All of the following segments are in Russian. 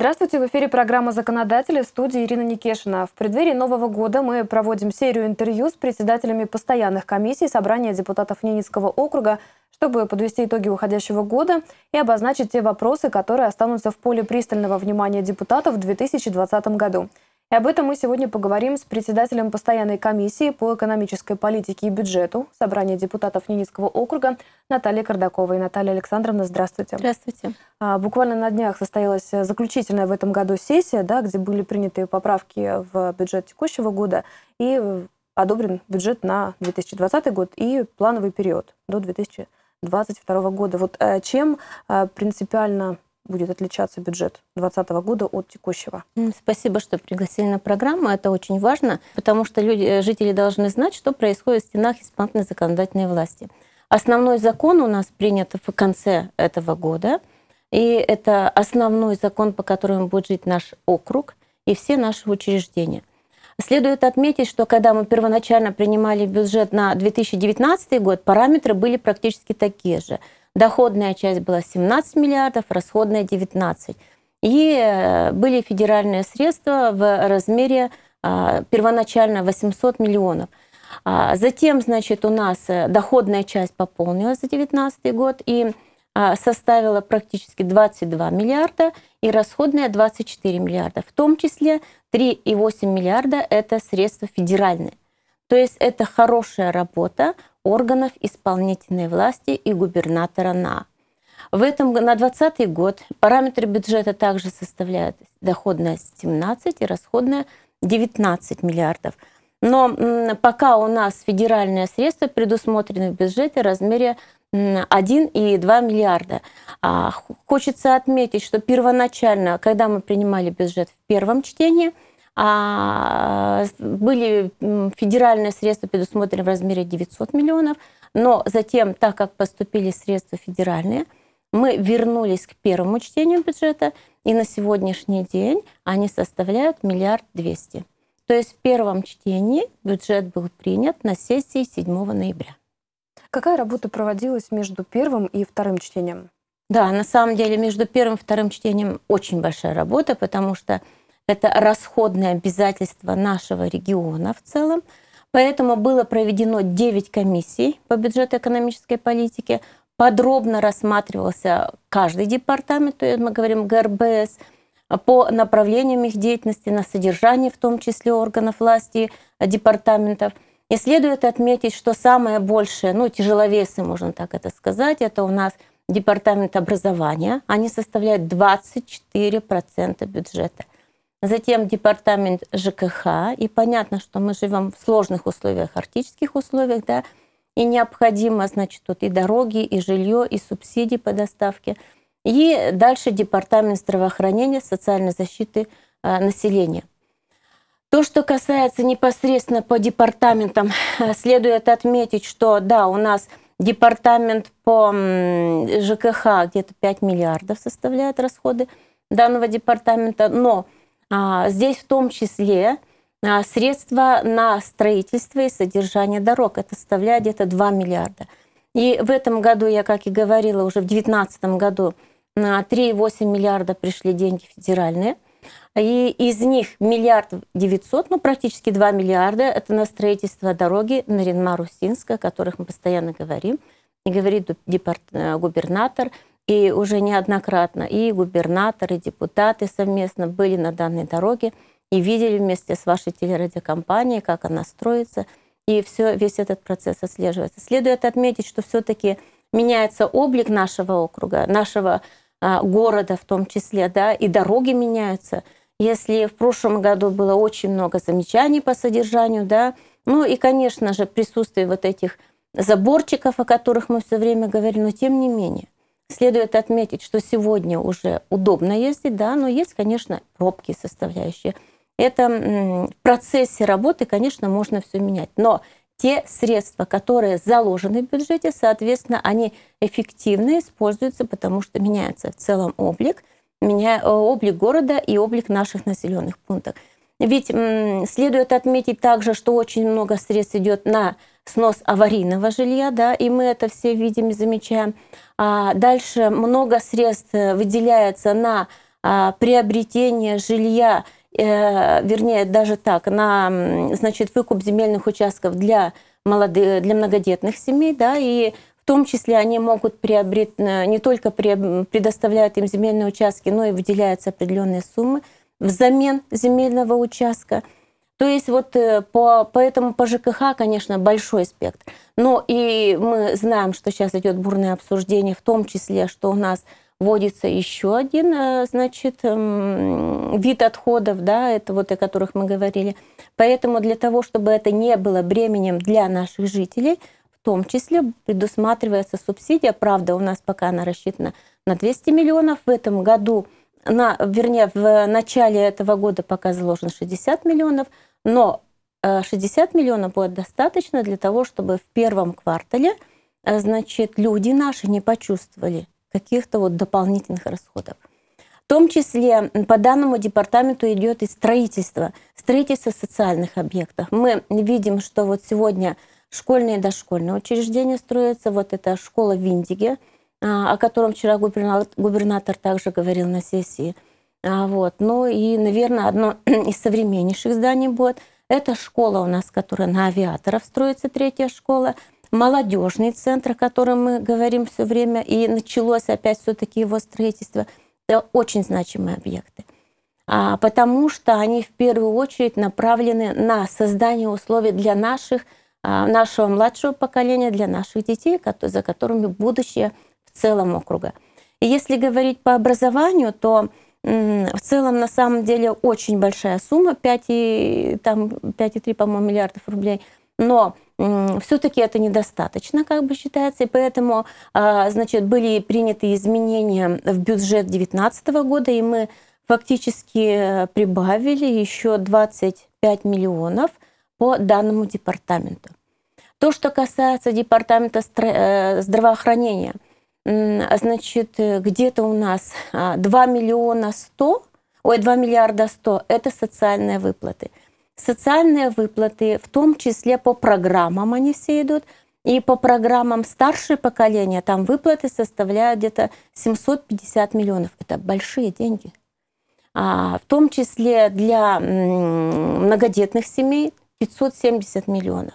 Здравствуйте, в эфире программа «Законодатели» в студии Ирина Никешина. В преддверии Нового года мы проводим серию интервью с председателями постоянных комиссий Собрания депутатов Ненецкого округа, чтобы подвести итоги уходящего года и обозначить те вопросы, которые останутся в поле пристального внимания депутатов в 2020 году. И об этом мы сегодня поговорим с председателем постоянной комиссии по экономической политике и бюджету Собрания депутатов Ненецкого округа Натальей Кардаковой. Наталья Александровна, здравствуйте. Здравствуйте. А, буквально на днях состоялась заключительная в этом году сессия, да, где были приняты поправки в бюджет текущего года и одобрен бюджет на 2020 год и плановый период до 2022 года. Вот э, чем э, принципиально будет отличаться бюджет 2020 года от текущего. Спасибо, что пригласили на программу. Это очень важно, потому что люди, э, жители должны знать, что происходит в стенах исполнительной законодательной власти. Основной закон у нас принят в конце этого года, и это основной закон, по которому будет жить наш округ и все наши учреждения. Следует отметить, что когда мы первоначально принимали бюджет на 2019 год, параметры были практически такие же – Доходная часть была 17 миллиардов, расходная 19. И э, были федеральные средства в размере а, первоначально 800 миллионов. А, затем, значит, у нас э, доходная часть пополнилась за 2019 год и а, составила практически 22 миллиарда и расходная 24 миллиарда. В том числе 3,8 миллиарда – это средства федеральные. То есть это хорошая работа, органов исполнительной власти и губернатора НА. В этом на 2020 год параметры бюджета также составляют доходная 17 и расходная 19 миллиардов. Но пока у нас федеральные средства предусмотрены в бюджете в размере 1,2 миллиарда. А хочется отметить, что первоначально, когда мы принимали бюджет в первом чтении – а, были федеральные средства предусмотрены в размере 900 миллионов, но затем, так как поступили средства федеральные, мы вернулись к первому чтению бюджета, и на сегодняшний день они составляют миллиард двести. То есть в первом чтении бюджет был принят на сессии 7 ноября. Какая работа проводилась между первым и вторым чтением? Да, на самом деле между первым и вторым чтением очень большая работа, потому что это расходное обязательство нашего региона в целом. Поэтому было проведено 9 комиссий по бюджету экономической политики. Подробно рассматривался каждый департамент, то есть мы говорим ГРБС, по направлениям их деятельности, на содержание, в том числе органов власти, департаментов. И следует отметить, что самое большее, ну, тяжеловесы, можно так это сказать, это у нас департамент образования. Они составляют 24% бюджета затем департамент ЖКХ. И понятно, что мы живем в сложных условиях, арктических условиях, да, и необходимо, значит, тут и дороги, и жилье, и субсидии по доставке. И дальше департамент здравоохранения, социальной защиты э, населения. То, что касается непосредственно по департаментам, э, следует отметить, что да, у нас департамент по ЖКХ где-то 5 миллиардов составляет расходы данного департамента, но а, здесь в том числе а, средства на строительство и содержание дорог. Это составляет где-то 2 миллиарда. И в этом году, я как и говорила, уже в 2019 году на 3,8 миллиарда пришли деньги федеральные. И из них миллиард девятьсот, ну практически 2 миллиарда, это на строительство дороги на Наринма-Русинска, о которых мы постоянно говорим, и говорит э, губернатор, и уже неоднократно и губернаторы, и депутаты совместно были на данной дороге и видели вместе с вашей телерадиокомпанией, как она строится, и все, весь этот процесс отслеживается. Следует отметить, что все-таки меняется облик нашего округа, нашего а, города в том числе, да, и дороги меняются. Если в прошлом году было очень много замечаний по содержанию, да, ну и, конечно же, присутствие вот этих заборчиков, о которых мы все время говорили, но тем не менее – Следует отметить, что сегодня уже удобно ездить, да, но есть, конечно, пробки составляющие. Это в процессе работы, конечно, можно все менять. Но те средства, которые заложены в бюджете, соответственно, они эффективно используются, потому что меняется в целом облик, меня, э, облик города и облик наших населенных пунктов. Ведь следует отметить также, что очень много средств идет на снос аварийного жилья, да, и мы это все видим и замечаем. А дальше много средств э, выделяется на а, приобретение жилья, э, вернее, даже так, на, значит, выкуп земельных участков для молодых, для многодетных семей, да, и в том числе они могут приобрет, э, не только предоставляют им земельные участки, но и выделяются определенные суммы взамен земельного участка – то есть вот э, по, поэтому по ЖКХ, конечно, большой спектр. Но и мы знаем, что сейчас идет бурное обсуждение, в том числе, что у нас вводится еще один, э, значит, эм, вид отходов, да, это вот о которых мы говорили. Поэтому для того, чтобы это не было бременем для наших жителей, в том числе предусматривается субсидия, правда, у нас пока она рассчитана на 200 миллионов, в этом году, на, вернее, в начале этого года пока заложено 60 миллионов – но 60 э, миллионов будет достаточно для того, чтобы в первом квартале э, значит, люди наши не почувствовали каких-то вот дополнительных расходов. В том числе по данному департаменту идет и строительство, строительство социальных объектов. Мы видим, что вот сегодня школьные и дошкольные учреждения строятся. Вот эта школа в Индиге, а, о котором вчера губернатор также говорил на сессии – а Вот. Ну и, наверное, одно из современнейших зданий будет. Это школа у нас, которая на авиаторов строится, третья школа. Молодежный центр, о котором мы говорим все время, и началось опять все-таки его строительство. Это очень значимые объекты а, потому что они в первую очередь направлены на создание условий для наших, а, нашего младшего поколения, для наших детей, за которыми будущее в целом округа. И если говорить по образованию, то в целом, на самом деле, очень большая сумма, 5,3, по-моему, миллиардов рублей. Но все-таки это недостаточно, как бы считается, и поэтому, а, значит, были приняты изменения в бюджет 2019 года, и мы фактически э, прибавили еще 25 миллионов по данному департаменту. То, что касается департамента э, здравоохранения – значит, э, где-то у нас 2 а, миллиона 100, ой, 2 миллиарда 100 – это социальные выплаты. Социальные выплаты, в том числе по программам они все идут, и по программам старшее поколение там выплаты составляют где-то 750 миллионов. Это большие деньги. А, в том числе для многодетных семей 570 миллионов.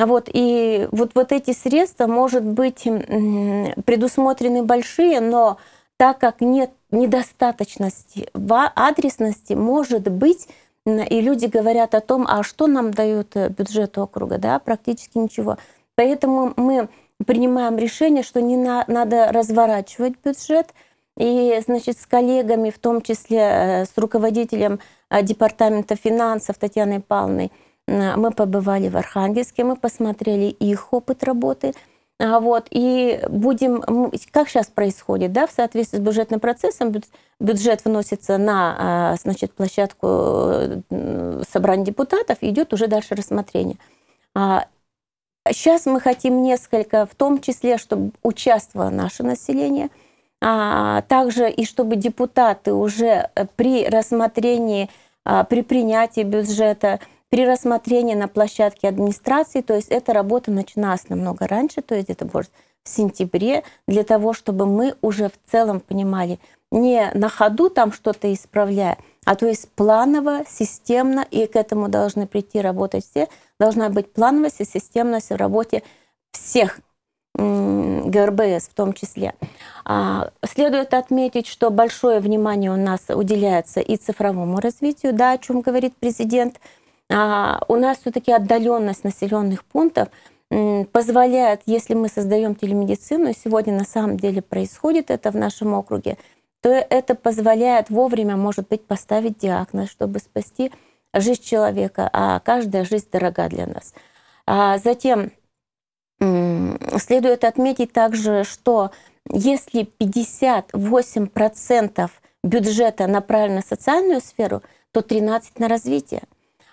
А вот, и вот, вот эти средства, может быть, предусмотрены большие, но так как нет недостаточности в а, адресности, может быть, и люди говорят о том, а что нам дает э, бюджет округа, да, практически ничего. Поэтому мы принимаем решение, что не на, надо разворачивать бюджет, и, значит, с коллегами, в том числе э, с руководителем э, департамента финансов Татьяной Павловной, а, мы побывали в Архангельске, мы посмотрели их опыт работы. А, вот, и будем, как сейчас происходит, да, в соответствии с бюджетным процессом, бюджет вносится на, а, значит, площадку э, собрания депутатов, идет уже дальше рассмотрение. Сейчас мы хотим несколько, в том числе, чтобы участвовало наше население, а также и чтобы депутаты уже э, при рассмотрении, при принятии бюджета – при рассмотрении на площадке администрации, то есть эта работа начиналась намного раньше, то есть это может в сентябре, для того, чтобы мы уже в целом понимали, не на ходу там что-то исправляя, а то есть планово, системно, и к этому должны прийти работать все, должна быть плановость и системность в работе всех ГРБС в том числе. А, следует отметить, что большое внимание у нас уделяется и цифровому развитию, да, о чем говорит президент, а, у нас все-таки отдаленность населенных пунктов позволяет, если мы создаем телемедицину, и сегодня на самом деле происходит это в нашем округе, то это позволяет вовремя, может быть, поставить диагноз, чтобы спасти жизнь человека, а каждая жизнь дорога для нас. А затем следует отметить также, что если 58% бюджета направлено на социальную сферу, то 13% на развитие –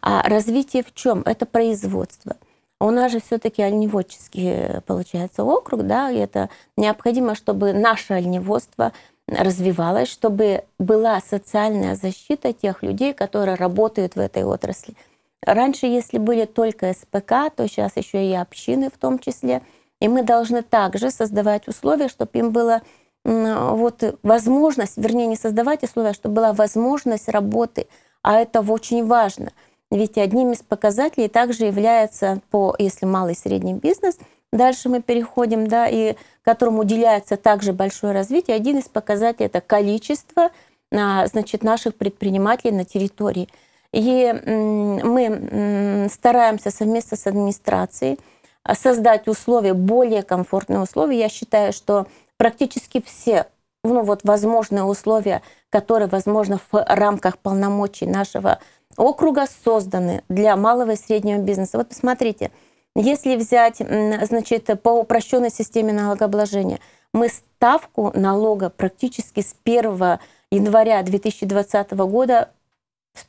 а развитие в чем? Это производство. У нас же все-таки оленеводческий, э, получается, округ, да, и это необходимо, чтобы наше оленеводство развивалось, чтобы была социальная защита тех людей, которые работают в этой отрасли. Раньше, если были только СПК, то сейчас еще и общины в том числе. И мы должны также создавать условия, чтобы им была вот, возможность, вернее, не создавать условия, а чтобы была возможность работы. А это очень важно – ведь одним из показателей также является, по, если малый и средний бизнес, дальше мы переходим, да, и которому уделяется также большое развитие, один из показателей это количество а, значит, наших предпринимателей на территории. И мы стараемся совместно с администрацией а, создать условия, более комфортные условия. Я считаю, что практически все ну, вот, возможные условия, которые возможны в рамках полномочий нашего округа созданы для малого и среднего бизнеса. Вот посмотрите, если взять, значит, по упрощенной системе налогообложения, мы ставку налога практически с 1 января 2020 года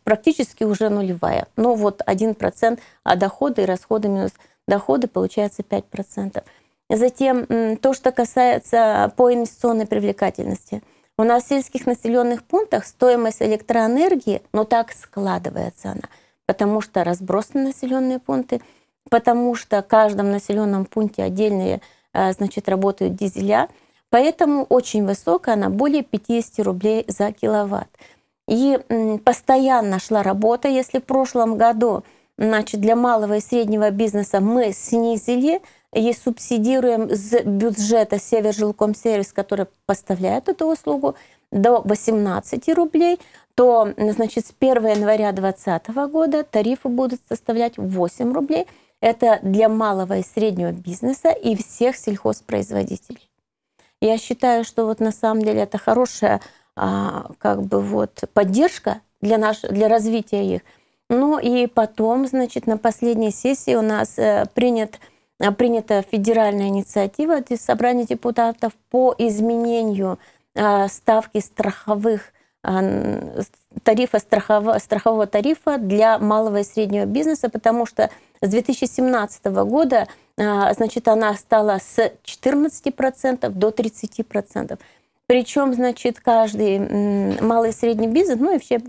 практически уже нулевая. Ну вот 1%, а доходы и расходы минус доходы получается 5%. Затем то, что касается по инвестиционной привлекательности – у нас в сельских населенных пунктах стоимость электроэнергии, но так складывается она, потому что разбросаны населенные пункты, потому что в каждом населенном пункте отдельные э, значит, работают дизеля, поэтому очень высокая она, более 50 рублей за киловатт. И постоянно шла работа, если в прошлом году значит, для малого и среднего бизнеса мы снизили и субсидируем с бюджета Севержилкомсервис, который поставляет эту услугу, до 18 рублей, то значит, с 1 января 2020 года тарифы будут составлять 8 рублей. Это для малого и среднего бизнеса и всех сельхозпроизводителей. Я считаю, что вот на самом деле это хорошая а, как бы вот поддержка для, наш, для развития их. Ну и потом, значит, на последней сессии у нас э, принят Э, принята федеральная инициатива от собрания депутатов по изменению э, ставки страховых э, тарифа страхового, страхового тарифа для малого и среднего бизнеса, потому что с 2017 года значит, она стала с 14% до 30%. Причем, значит, каждый малый и средний бизнес, ну и все,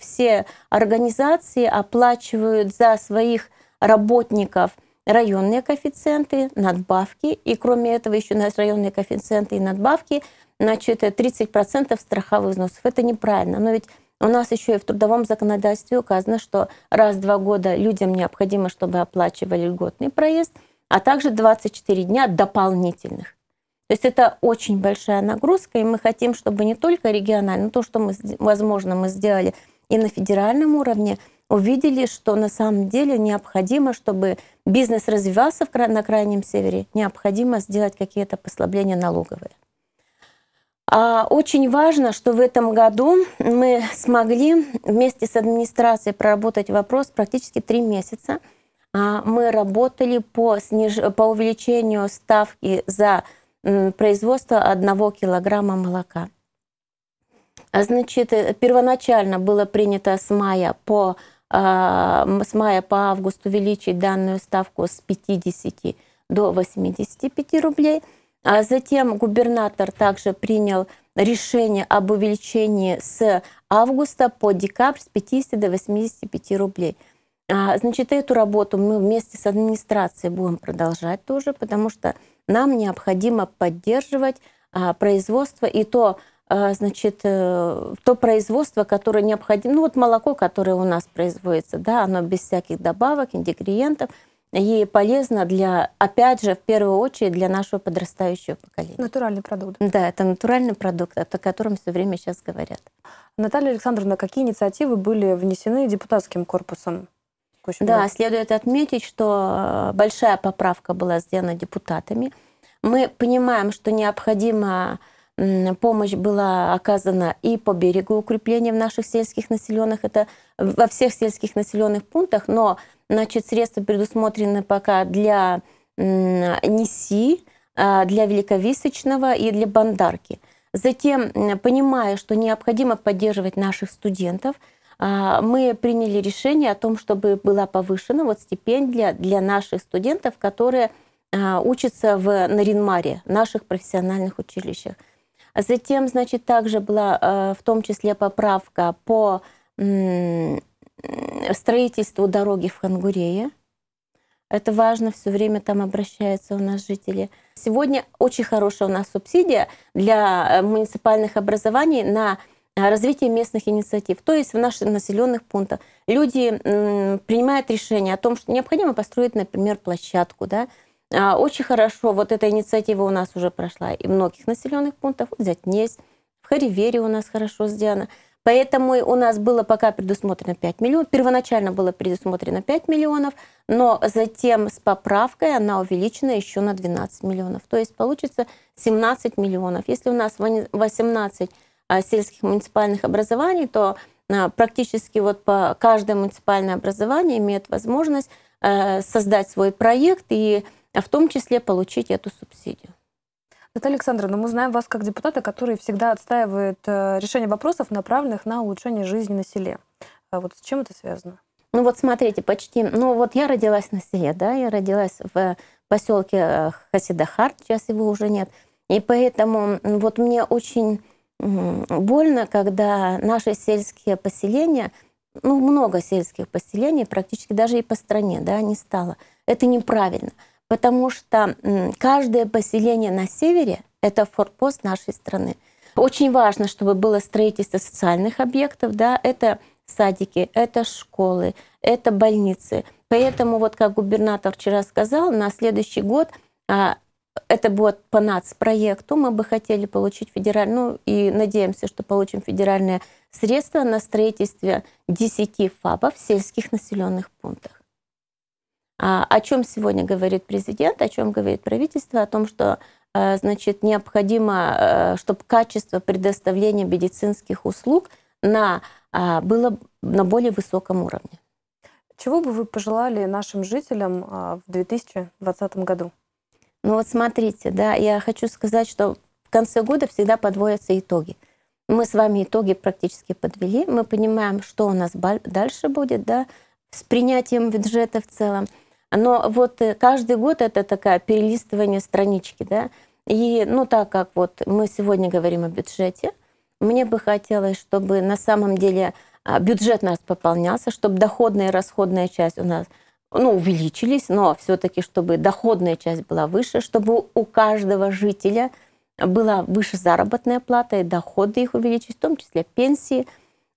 все организации оплачивают за своих работников районные коэффициенты, надбавки. И кроме этого еще у нас районные коэффициенты и надбавки, значит, 30% страховых взносов. Это неправильно. Но ведь у нас еще и в трудовом законодательстве указано, что раз в два года людям необходимо, чтобы оплачивали льготный проезд, а также 24 дня дополнительных. То есть это очень большая нагрузка, и мы хотим, чтобы не только регионально, но то, что мы, возможно, мы сделали и на федеральном уровне – увидели, что на самом деле необходимо, чтобы бизнес развивался в, на Крайнем Севере, необходимо сделать какие-то послабления налоговые. А очень важно, что в этом году мы смогли вместе с администрацией проработать вопрос практически три месяца. А мы работали по, сниж... по увеличению ставки за производство одного килограмма молока. Значит, э, первоначально было принято с мая по а, с мая по август увеличить данную ставку с 50 до 85 рублей. А затем губернатор также принял решение об увеличении с августа по декабрь с 50 до 85 рублей. А, значит, эту работу мы вместе с администрацией будем продолжать тоже, потому что нам необходимо поддерживать а, производство и то а, значит, э, то производство, которое необходимо, ну вот молоко, которое у нас производится, да, оно без всяких добавок, ингредиентов, и полезно для, опять же, в первую очередь для нашего подрастающего поколения. Натуральный продукт. Да, это натуральный продукт, о котором все время сейчас говорят. Наталья Александровна, какие инициативы были внесены депутатским корпусом? Да, следует отметить, что э, большая поправка была сделана депутатами. Мы понимаем, что необходимо помощь была оказана и по берегу укрепления в наших сельских населенных, это во всех сельских населенных пунктах, но значит, средства предусмотрены пока для НИСИ, а, для Великовисочного и для Бандарки. Затем, понимая, что необходимо поддерживать наших студентов, а, мы приняли решение о том, чтобы была повышена вот стипендия для наших студентов, которые а, учатся в Наринмаре, наших профессиональных училищах. Затем, значит, также была э, в том числе поправка по строительству дороги в Хангурее. Это важно, все время там обращаются у нас жители. Сегодня очень хорошая у нас субсидия для э, муниципальных образований на э, развитие местных инициатив. То есть в наших населенных пунктах люди принимают решение о том, что необходимо построить, например, площадку, да, а, очень хорошо, вот эта инициатива у нас уже прошла и многих населенных пунктов, взять несть в Харивере у нас хорошо сделано. Поэтому у нас было пока предусмотрено 5 миллионов. Первоначально было предусмотрено 5 миллионов, но затем с поправкой она увеличена еще на 12 миллионов. То есть получится 17 миллионов. Если у нас 18 а, сельских муниципальных образований, то а, практически вот по каждое муниципальное образование имеет возможность э, создать свой проект и а в том числе получить эту субсидию. Наталья Александровна, мы знаем вас как депутата, который всегда отстаивает э, решение вопросов, направленных на улучшение жизни на селе. А вот с чем это связано? Ну вот смотрите, почти... Ну вот я родилась на селе, да, я родилась в э, поселке э, Хасидахар, сейчас его уже нет. И поэтому вот мне очень больно, когда наши сельские поселения, ну много сельских поселений, практически даже и по стране, да, не стало. Это неправильно потому что каждое поселение на севере — это форпост нашей страны. Очень важно, чтобы было строительство социальных объектов, да, это садики, это школы, это больницы. Поэтому, вот как губернатор вчера сказал, на следующий год а, это будет по нацпроекту. Мы бы хотели получить федеральную, ну, и надеемся, что получим федеральные средства на строительство 10 ФАБов в сельских населенных пунктах. А, о чем сегодня говорит президент, о чем говорит правительство, о том, что э, значит, необходимо, э, чтобы качество предоставления медицинских услуг на, а, было на более высоком уровне. Чего бы вы пожелали нашим жителям а, в 2020 году? Ну вот смотрите, да, я хочу сказать, что в конце года всегда подводятся итоги. Мы с вами итоги практически подвели, мы понимаем, что у нас дальше будет, да, с принятием бюджета в целом – но вот э, каждый год это такая перелистывание странички, да. И, ну, так как вот мы сегодня говорим о бюджете, мне бы хотелось, чтобы на самом деле а, бюджет у нас пополнялся, чтобы доходная и расходная часть у нас ну, увеличились, но все-таки, чтобы доходная часть была выше, чтобы у каждого жителя была выше заработная плата, и доходы их увеличились, в том числе пенсии.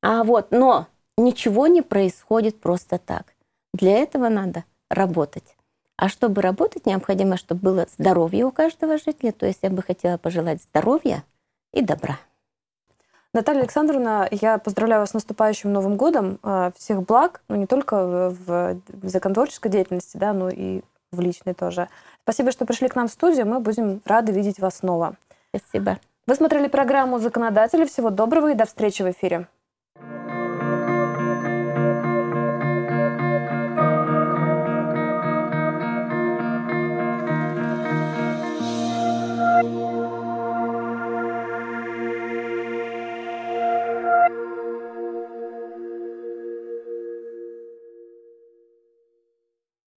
А вот, но ничего не происходит просто так. Для этого надо работать. А чтобы работать, необходимо, чтобы было здоровье у каждого жителя. То есть я бы хотела пожелать здоровья и добра. Наталья Александровна, я поздравляю вас с наступающим Новым годом. А, всех благ, ну не только в законотворческой деятельности, да, но и в личной тоже. Спасибо, что пришли к нам в студию. Мы будем рады видеть вас снова. Спасибо. Вы смотрели программу «Законодатели». Всего доброго и до встречи в эфире.